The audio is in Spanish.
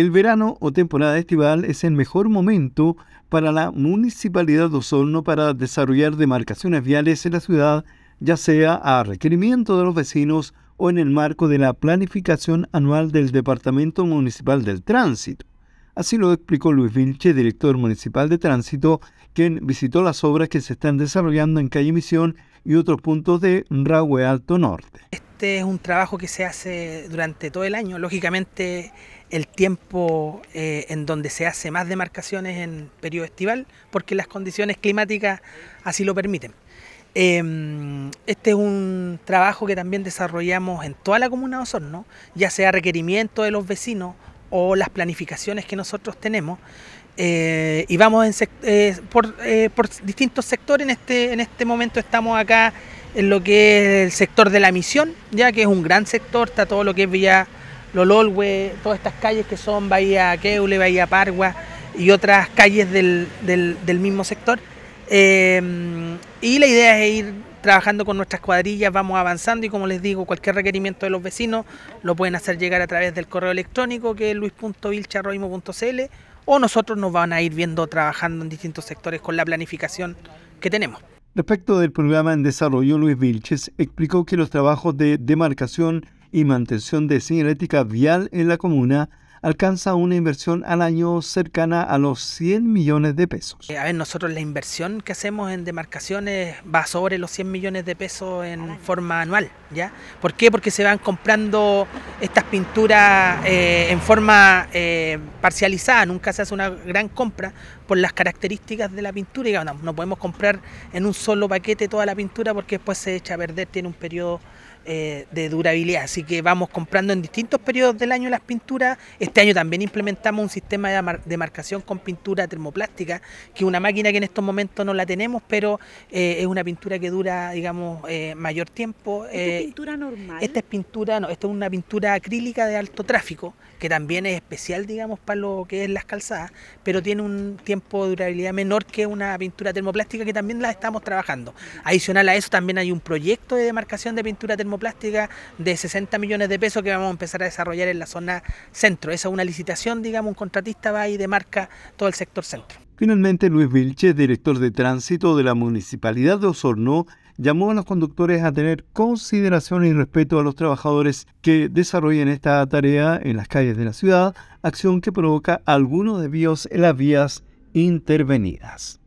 El verano o temporada estival es el mejor momento para la Municipalidad de Osorno para desarrollar demarcaciones viales en la ciudad, ya sea a requerimiento de los vecinos o en el marco de la planificación anual del Departamento Municipal del Tránsito. Así lo explicó Luis Vilche, director municipal de tránsito, quien visitó las obras que se están desarrollando en Calle Misión y otros puntos de Rahue Alto Norte este es un trabajo que se hace durante todo el año. Lógicamente, el tiempo eh, en donde se hace más demarcaciones en periodo estival, porque las condiciones climáticas así lo permiten. Em, este es un trabajo que también desarrollamos en toda la comuna de Osorno, ya sea requerimiento de los vecinos o las planificaciones que nosotros tenemos. Eh, y vamos eh, por, distintos sectores. En este, en este momento estamos acá en lo que es el sector de la misión, ya que es un gran sector, está todo lo que es Villa Lololwe, todas estas calles que son Bahía Keule, Bahía Pargua y otras calles del, mismo sector. Eh, y la idea es ir trabajando con nuestras cuadrillas, vamos avanzando y como les digo, cualquier requerimiento de los vecinos lo pueden hacer llegar a través del correo electrónico que es luis.vilcharroimo.cl o nosotros nos van a ir viendo trabajando en distintos sectores con la planificación que tenemos. Respecto del programa en desarrollo, Luis Vilches explicó que los trabajos de demarcación y mantención de señalética vial en la comuna alcanza una inversión al año cercana a los 100 millones de pesos. A ver, nosotros la inversión que hacemos en demarcaciones va sobre los 100 millones de pesos en forma anual, ¿ya? ¿Por qué? Porque se van comprando estas pinturas eh, en forma eh, parcializada, nunca se hace una gran compra por las características de la pintura y no, no podemos comprar en un solo paquete toda la pintura porque después se echa a perder, tiene un periodo eh, de durabilidad. Así que vamos comprando en distintos periodos del año las pinturas. Este año también implementamos un sistema de, demarcación con pintura termoplástica, que es una máquina que en estos momentos no la tenemos, pero eh, es una pintura que dura, digamos, eh, mayor tiempo. ¿Esta es pintura normal? Esta es pintura, esta es una pintura acrílica de alto tráfico, que también es especial, digamos, para lo que es las calzadas, pero tiene un tiempo de durabilidad menor que una pintura termoplástica que también la estamos trabajando. Adicional a eso también hay un proyecto de demarcación de pintura termoplástica de 60 millones de pesos que vamos a empezar a desarrollar en la zona centro. Esa es una licitación, digamos, un contratista va y demarca todo el sector centro. Finalmente, Luis Vilches, director de tránsito de la Municipalidad de Osorno, llamó a los conductores a tener consideración y respeto a los trabajadores que desarrollen esta tarea en las calles de la ciudad, acción que provoca algunos desvíos en las vías intervenidas.